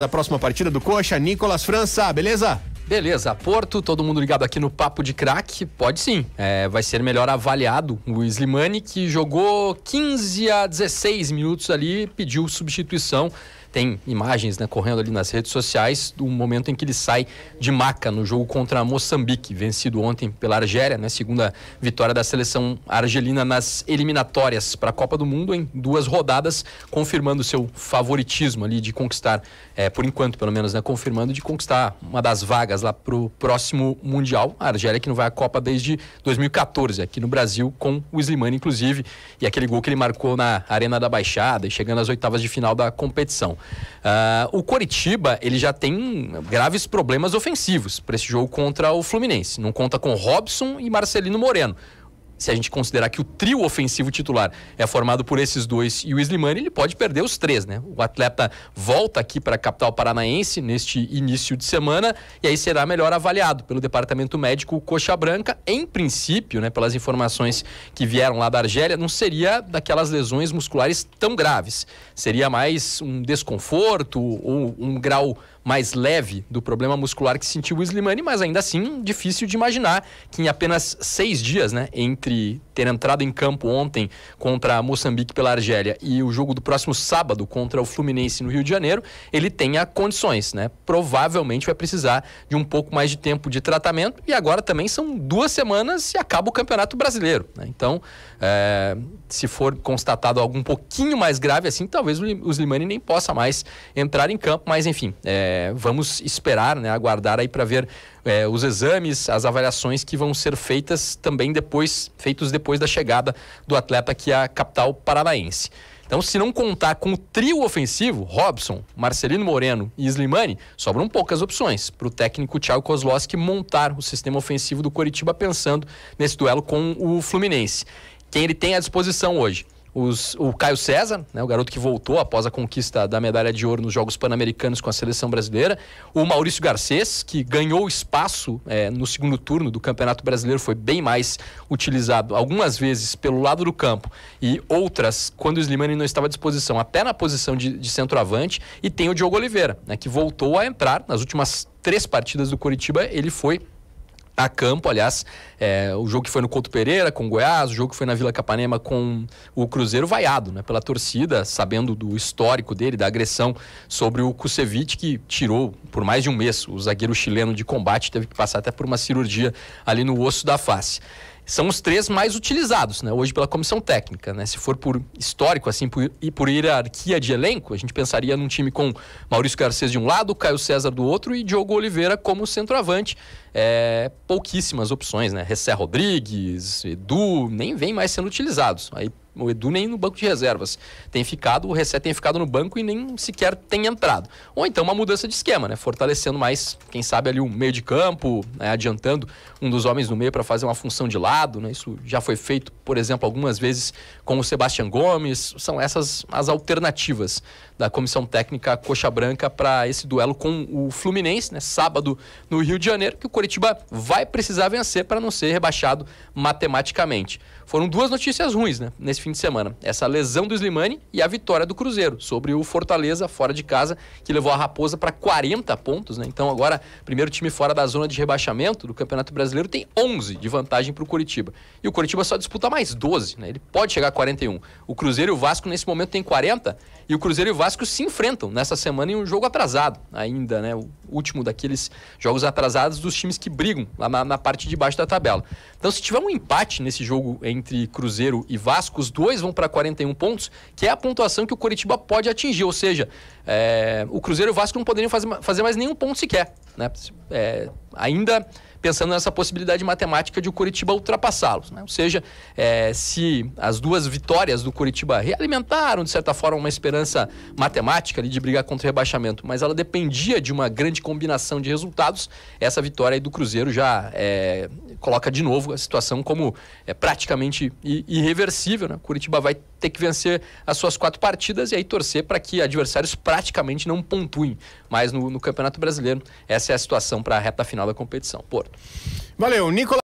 da próxima partida do Coxa, Nicolas França, beleza? Beleza, Porto, todo mundo ligado aqui no Papo de Craque, pode sim. É, vai ser melhor avaliado o Slimani, que jogou 15 a 16 minutos ali, pediu substituição, tem imagens né, correndo ali nas redes sociais do momento em que ele sai de maca no jogo contra Moçambique, vencido ontem pela Argélia, né, segunda vitória da seleção argelina nas eliminatórias para a Copa do Mundo em duas rodadas, confirmando seu favoritismo ali de conquistar, é, por enquanto pelo menos, né, confirmando de conquistar uma das vagas lá para o próximo Mundial. A Argélia que não vai à Copa desde 2014, aqui no Brasil, com o Slimani, inclusive, e aquele gol que ele marcou na Arena da Baixada, chegando às oitavas de final da competição. Uh, o Coritiba, ele já tem graves problemas ofensivos para esse jogo contra o Fluminense. Não conta com Robson e Marcelino Moreno se a gente considerar que o trio ofensivo titular é formado por esses dois e o Slimani, ele pode perder os três, né? O atleta volta aqui para a capital paranaense neste início de semana e aí será melhor avaliado pelo departamento médico Coxa Branca. Em princípio, né, pelas informações que vieram lá da Argélia, não seria daquelas lesões musculares tão graves. Seria mais um desconforto ou um grau mais leve do problema muscular que sentiu o Slimani, mas ainda assim difícil de imaginar que em apenas seis dias, né, entre entre ter entrado em campo ontem contra Moçambique pela Argélia e o jogo do próximo sábado contra o Fluminense no Rio de Janeiro, ele tenha condições, né? Provavelmente vai precisar de um pouco mais de tempo de tratamento e agora também são duas semanas e acaba o Campeonato Brasileiro, né? Então, é, se for constatado algo um pouquinho mais grave assim, talvez o Slimani nem possa mais entrar em campo, mas enfim, é, vamos esperar, né? Aguardar aí para ver é, os exames, as avaliações que vão ser feitas também depois, feitos depois da chegada do atleta aqui à capital paranaense. Então, se não contar com o trio ofensivo, Robson, Marcelino Moreno e Slimani, sobram poucas opções para o técnico Thiago Kozlowski montar o sistema ofensivo do Coritiba pensando nesse duelo com o Fluminense. Quem ele tem à disposição hoje? Os, o Caio César, né, o garoto que voltou após a conquista da medalha de ouro nos Jogos Pan-Americanos com a seleção brasileira. O Maurício Garcês, que ganhou espaço é, no segundo turno do Campeonato Brasileiro, foi bem mais utilizado algumas vezes pelo lado do campo e outras quando o Slimani não estava à disposição, até na posição de, de centroavante. E tem o Diogo Oliveira, né, que voltou a entrar nas últimas três partidas do Coritiba, ele foi a campo, aliás, é, o jogo que foi no Couto Pereira com o Goiás, o jogo que foi na Vila Capanema com o Cruzeiro vaiado, né, pela torcida, sabendo do histórico dele, da agressão sobre o Kusevich, que tirou por mais de um mês o zagueiro chileno de combate, teve que passar até por uma cirurgia ali no osso da face são os três mais utilizados né, hoje pela comissão técnica. Né? Se for por histórico, assim, por, e por hierarquia de elenco, a gente pensaria num time com Maurício Garcês de um lado, Caio César do outro e Diogo Oliveira como centroavante é, pouquíssimas opções, né? Ressé Rodrigues, Edu, nem vem mais sendo utilizados. Aí o Edu nem no banco de reservas tem ficado, o Ressé tem ficado no banco e nem sequer tem entrado. Ou então uma mudança de esquema, né? Fortalecendo mais, quem sabe ali o meio de campo, né? adiantando um dos homens no meio para fazer uma função de lado, né? Isso já foi feito, por exemplo, algumas vezes com o Sebastião Gomes. São essas as alternativas da comissão técnica Coxa Branca para esse duelo com o Fluminense, né? Sábado no Rio de Janeiro, que o Corinthians Curitiba vai precisar vencer para não ser rebaixado matematicamente. Foram duas notícias ruins né, nesse fim de semana: essa lesão do Slimani e a vitória do Cruzeiro sobre o Fortaleza fora de casa, que levou a Raposa para 40 pontos. Né? Então, agora, primeiro time fora da zona de rebaixamento do Campeonato Brasileiro tem 11 de vantagem para o Curitiba. E o Curitiba só disputa mais 12, né? ele pode chegar a 41. O Cruzeiro e o Vasco, nesse momento, tem 40 e o Cruzeiro e o Vasco se enfrentam nessa semana em um jogo atrasado, ainda, né? O último daqueles jogos atrasados dos times que brigam lá na, na parte de baixo da tabela. Então, se tiver um empate nesse jogo entre Cruzeiro e Vasco, os dois vão para 41 pontos, que é a pontuação que o Coritiba pode atingir. Ou seja, é, o Cruzeiro e o Vasco não poderiam fazer, fazer mais nenhum ponto sequer. Né? É, ainda pensando nessa possibilidade matemática de o Curitiba ultrapassá-los. Né? Ou seja, é, se as duas vitórias do Curitiba realimentaram, de certa forma, uma esperança matemática ali, de brigar contra o rebaixamento, mas ela dependia de uma grande combinação de resultados, essa vitória do Cruzeiro já é, coloca de novo a situação como é praticamente irreversível. Né? Curitiba vai ter que vencer as suas quatro partidas e aí torcer para que adversários praticamente não pontuem mais no, no Campeonato Brasileiro. Essa é a situação para a reta final da competição. Porto. Valeu, Nicolas.